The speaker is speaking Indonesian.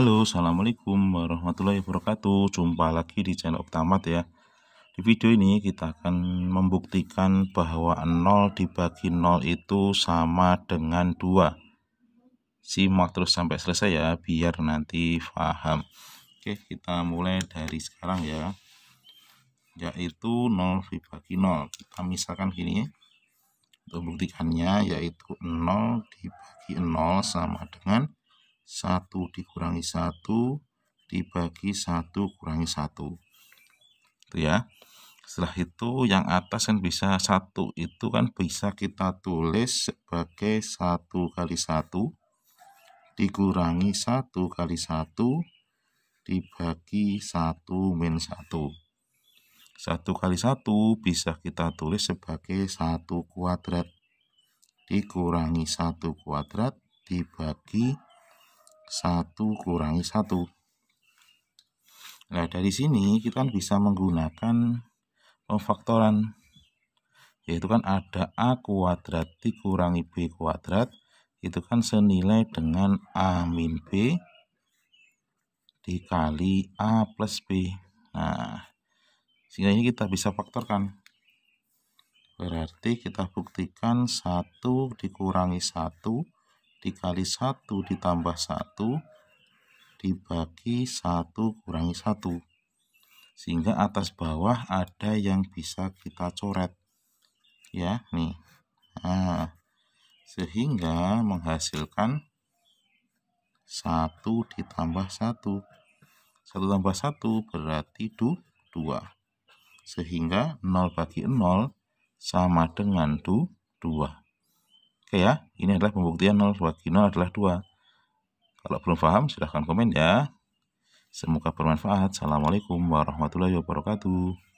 Halo, Assalamualaikum warahmatullahi wabarakatuh Jumpa lagi di channel Optamat ya Di video ini kita akan membuktikan bahwa 0 dibagi 0 itu sama dengan 2 Simak terus sampai selesai ya, biar nanti paham Oke, kita mulai dari sekarang ya Yaitu 0 dibagi 0 Kita misalkan gini ya. Untuk buktikannya yaitu 0 dibagi 0 sama dengan 1 dikurangi 1 dibagi 1 kurangi 1 itu ya setelah itu yang atas kan bisa 1 itu kan bisa kita tulis sebagai 1 kali 1 dikurangi 1 kali 1 dibagi 1 min 1 1 kali 1 bisa kita tulis sebagai 1 kuadrat dikurangi 1 kuadrat dibagi 1. 1 kurangi 1. Nah, dari sini kita kan bisa menggunakan pemfaktoran. Yaitu kan ada A kuadrat dikurangi B kuadrat. Itu kan senilai dengan A min B dikali A plus B. Nah, sehingga ini kita bisa faktorkan. Berarti kita buktikan 1 dikurangi 1 dikali satu ditambah satu dibagi satu kurangi satu, sehingga atas bawah ada yang bisa kita coret ya nih nah, sehingga menghasilkan satu ditambah satu, satu tambah satu berarti dua, sehingga nol bagi nol sama dengan dua. Oke ya, ini adalah pembuktian 0 bagi 0 adalah 2. Kalau belum paham silahkan komen ya. Semoga bermanfaat. Assalamualaikum warahmatullahi wabarakatuh.